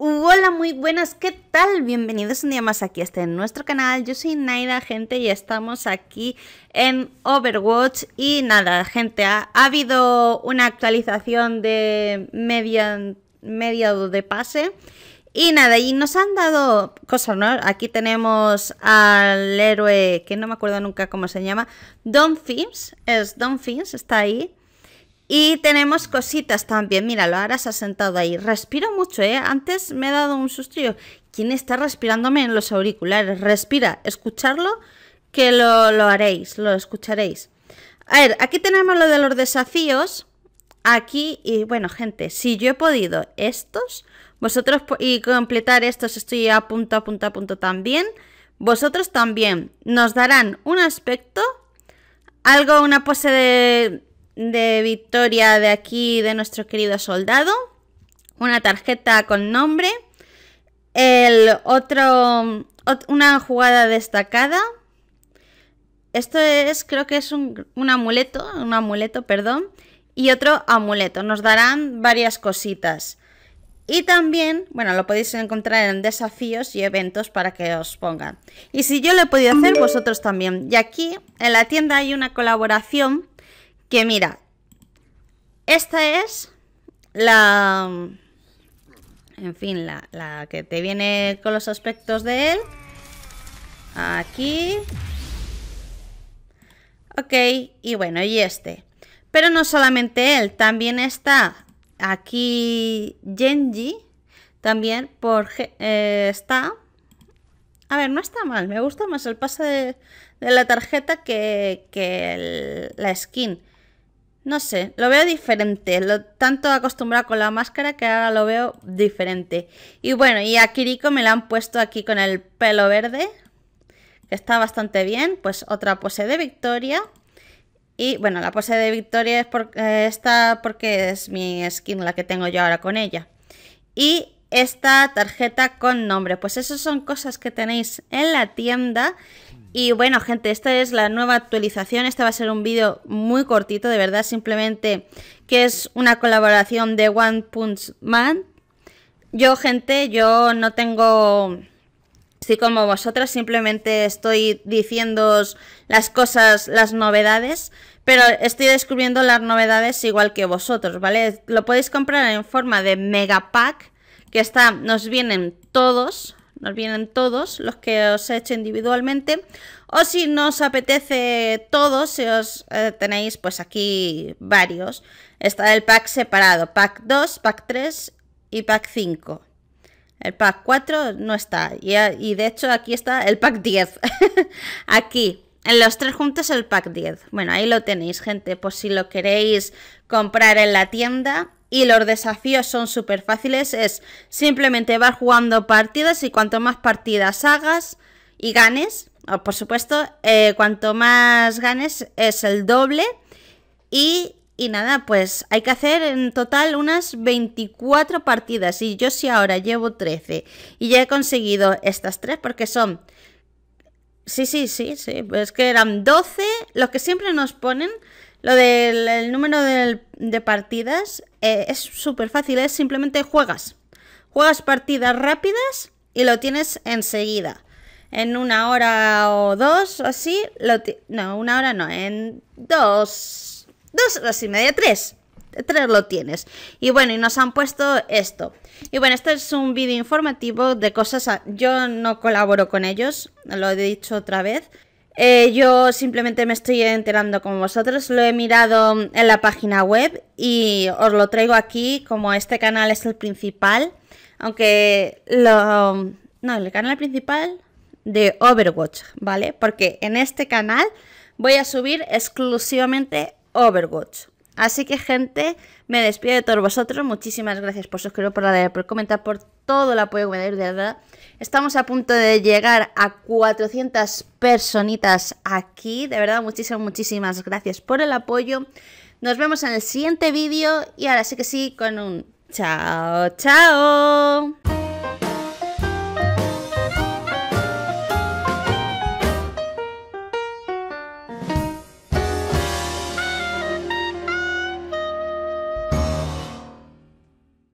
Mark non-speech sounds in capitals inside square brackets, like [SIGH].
Hola, muy buenas, ¿qué tal? Bienvenidos un día más aquí a este en nuestro canal. Yo soy Naira, gente, y estamos aquí en Overwatch. Y nada, gente, ha, habido una actualización de media, de pase. Y nada, y nos han dado cosas, ¿no? Aquí tenemos al héroe, que no me acuerdo nunca cómo se llama, Don Fins, es Don está ahí. Y tenemos cositas también, mira lo harás ha sentado ahí. Respiro mucho, ¿eh? Antes me he dado un susto ¿Quién está respirándome en los auriculares? Respira, escucharlo, que lo, lo haréis, lo escucharéis. A ver, aquí tenemos lo de los desafíos. Aquí, y bueno, gente, si yo he podido estos, vosotros y completar estos, estoy a punto, a punto, a punto también. Vosotros también nos darán un aspecto, algo, una pose de de victoria de aquí de nuestro querido soldado, una tarjeta con nombre, el otro, una jugada destacada. Esto es, creo que es un, amuleto, un amuleto, perdón, y otro amuleto. Nos darán varias cositas. Y también, bueno, lo podéis encontrar en desafíos y eventos para que os pongan. Y si yo lo he podido hacer, vosotros también. Y aquí en la tienda hay una colaboración que mira, esta es la... En fin, la, que te viene con los aspectos de él. Aquí. Ok, y bueno, y este. Pero no solamente él, también está aquí Genji. También por, eh, está... A ver, no está mal, me gusta más el pase de, la tarjeta que, la skin. No sé, lo veo diferente. Lo tanto acostumbrado con la máscara que ahora lo veo diferente. Y bueno, y a Kiriko me la han puesto aquí con el pelo verde. Que está bastante bien. Pues otra pose de victoria. Y bueno, la pose de victoria es porque eh, está porque es mi skin la que tengo yo ahora con ella. Y esta tarjeta con nombre. Pues esas son cosas que tenéis en la tienda. Y bueno, gente, esta es la nueva actualización. Este va a ser un vídeo muy cortito, de verdad, simplemente que es una colaboración de One Punch Man. Yo, gente, yo no tengo... Así como vosotras, simplemente estoy diciendo las cosas, las novedades, pero estoy descubriendo las novedades igual que vosotros, ¿vale? Lo podéis comprar en forma de mega pack que está, nos vienen todos, nos vienen todos los que os he hecho individualmente o si nos apetece todos, si os eh, tenéis pues aquí varios, está el pack separado, pack 2, pack 3 y pack 5. El pack 4 no está y, de hecho aquí está el pack 10, [LAUGHS] aquí. En los tres juntos el pack 10. Bueno, ahí lo tenéis, gente. Por pues si lo queréis comprar en la tienda, y los desafíos son súper fáciles. Es simplemente vas jugando partidas y cuanto más partidas hagas y ganes, por supuesto, eh, cuanto más ganes es el doble. Y, y, nada, pues hay que hacer en total unas 24 partidas. Y yo si ahora llevo 13 y ya he conseguido estas tres porque son... Sí, sí, sí, sí. pues que eran 12. los que siempre nos ponen lo del número de, partidas eh, es súper fácil, es simplemente juegas. Juegas partidas rápidas y lo tienes enseguida. En una hora o dos, así, lo no, una hora no, en dos, dos horas y media, tres, tres lo tienes. Y bueno, y nos han puesto esto. Y bueno, este es un vídeo informativo de cosas. yo no colaboro con ellos, lo he dicho otra vez. Eh, yo simplemente me estoy enterando con vosotros, lo he mirado en la página web y os lo traigo aquí como este canal es el principal, aunque lo... No, el canal principal de Overwatch, ¿vale? Porque en este canal voy a subir exclusivamente Overwatch. Así que gente, me despido de todos vosotros. Muchísimas gracias por suscribiros, por por comentar, por todo el apoyo que me dais de verdad. Estamos a punto de llegar a 400 personitas aquí. De verdad, muchísimas, muchísimas gracias por el apoyo. Nos vemos en el siguiente vídeo y ahora sí que sí con un chao, chao.